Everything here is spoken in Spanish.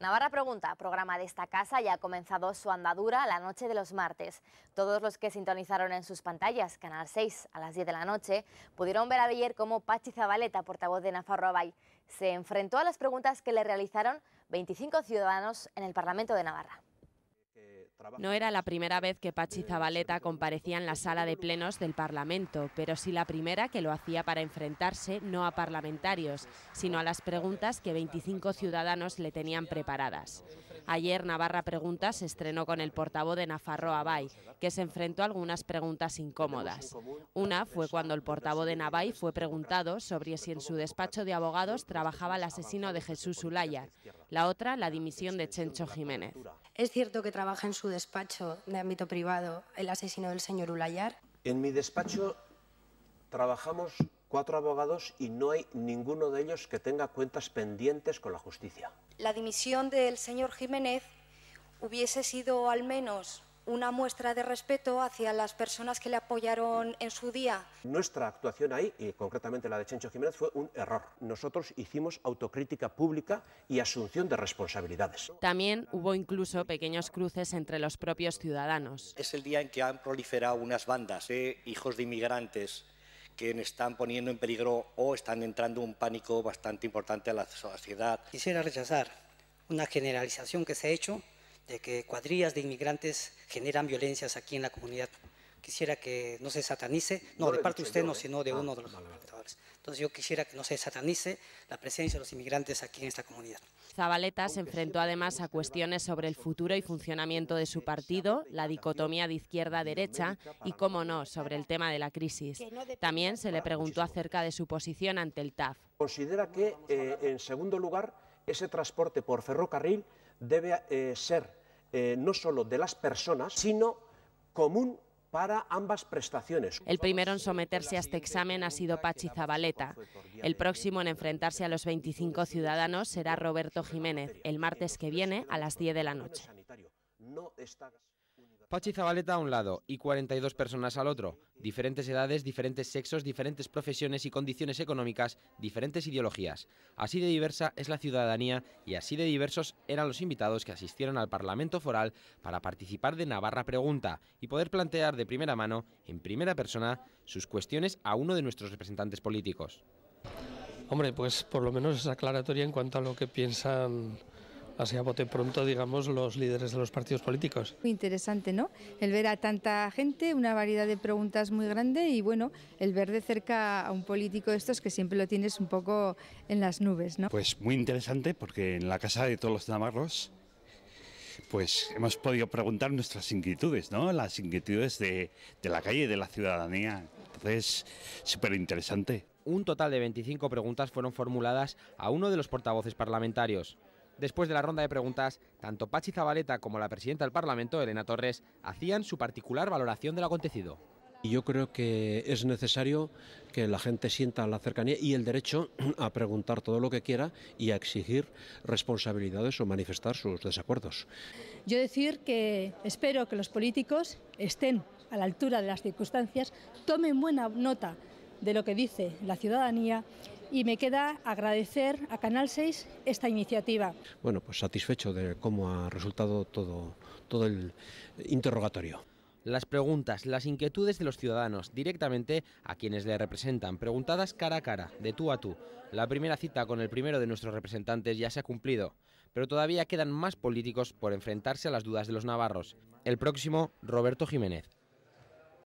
Navarra Pregunta, programa de esta casa, ya ha comenzado su andadura la noche de los martes. Todos los que sintonizaron en sus pantallas Canal 6 a las 10 de la noche pudieron ver ayer cómo Pachi Zabaleta, portavoz de Nafarro Abay, se enfrentó a las preguntas que le realizaron 25 ciudadanos en el Parlamento de Navarra. No era la primera vez que Pachi Zabaleta comparecía en la sala de plenos del Parlamento, pero sí la primera que lo hacía para enfrentarse no a parlamentarios, sino a las preguntas que 25 ciudadanos le tenían preparadas. Ayer Navarra Preguntas estrenó con el portavoz de Nafarro Abay, que se enfrentó a algunas preguntas incómodas. Una fue cuando el portavoz de Navay fue preguntado sobre si en su despacho de abogados trabajaba el asesino de Jesús Ulayar, la otra la dimisión de Chencho Jiménez. Es cierto que trabaja en su despacho de ámbito privado el asesino del señor Ulayar? En mi despacho trabajamos cuatro abogados y no hay ninguno de ellos que tenga cuentas pendientes con la justicia. La dimisión del señor Jiménez hubiese sido al menos una muestra de respeto hacia las personas que le apoyaron en su día. Nuestra actuación ahí, y concretamente la de Chencho Jiménez, fue un error. Nosotros hicimos autocrítica pública y asunción de responsabilidades. También hubo incluso pequeños cruces entre los propios ciudadanos. Es el día en que han proliferado unas bandas de hijos de inmigrantes que están poniendo en peligro o están entrando un pánico bastante importante a la sociedad. Quisiera rechazar una generalización que se ha hecho de que cuadrillas de inmigrantes generan violencias aquí en la comunidad. Quisiera que no se satanice, no, de parte de usted no, ¿eh? sino de ah, uno de los organizadores. Entonces yo quisiera que no se satanice la presencia de los inmigrantes aquí en esta comunidad. Zabaleta se enfrentó además a cuestiones sobre el futuro y funcionamiento de su partido, la dicotomía de izquierda-derecha y, cómo no, sobre el tema de la crisis. También se le preguntó acerca de su posición ante el TAF. Considera que, eh, en segundo lugar, ese transporte por ferrocarril debe eh, ser eh, no solo de las personas, sino común para ambas prestaciones. El primero en someterse a este examen ha sido Pachi Zabaleta. El próximo en enfrentarse a los 25 ciudadanos será Roberto Jiménez, el martes que viene a las 10 de la noche. Pachi Zabaleta a un lado y 42 personas al otro, diferentes edades, diferentes sexos, diferentes profesiones y condiciones económicas, diferentes ideologías. Así de diversa es la ciudadanía y así de diversos eran los invitados que asistieron al Parlamento Foral para participar de Navarra Pregunta y poder plantear de primera mano, en primera persona, sus cuestiones a uno de nuestros representantes políticos. Hombre, pues por lo menos es aclaratoria en cuanto a lo que piensan así a pronto, digamos, los líderes de los partidos políticos. Muy interesante, ¿no? El ver a tanta gente, una variedad de preguntas muy grande y, bueno, el ver de cerca a un político estos que siempre lo tienes un poco en las nubes, ¿no? Pues muy interesante porque en la casa de todos los navarros pues hemos podido preguntar nuestras inquietudes, ¿no? Las inquietudes de, de la calle, de la ciudadanía. Entonces, súper interesante. Un total de 25 preguntas fueron formuladas a uno de los portavoces parlamentarios. Después de la ronda de preguntas, tanto Pachi Zabaleta como la presidenta del Parlamento, Elena Torres, hacían su particular valoración del acontecido. Yo creo que es necesario que la gente sienta la cercanía y el derecho a preguntar todo lo que quiera y a exigir responsabilidades o manifestar sus desacuerdos. Yo decir que espero que los políticos estén a la altura de las circunstancias, tomen buena nota de lo que dice la ciudadanía y me queda agradecer a Canal 6 esta iniciativa. Bueno, pues satisfecho de cómo ha resultado todo, todo el interrogatorio las preguntas, las inquietudes de los ciudadanos, directamente a quienes le representan, preguntadas cara a cara, de tú a tú. La primera cita con el primero de nuestros representantes ya se ha cumplido, pero todavía quedan más políticos por enfrentarse a las dudas de los navarros. El próximo, Roberto Jiménez,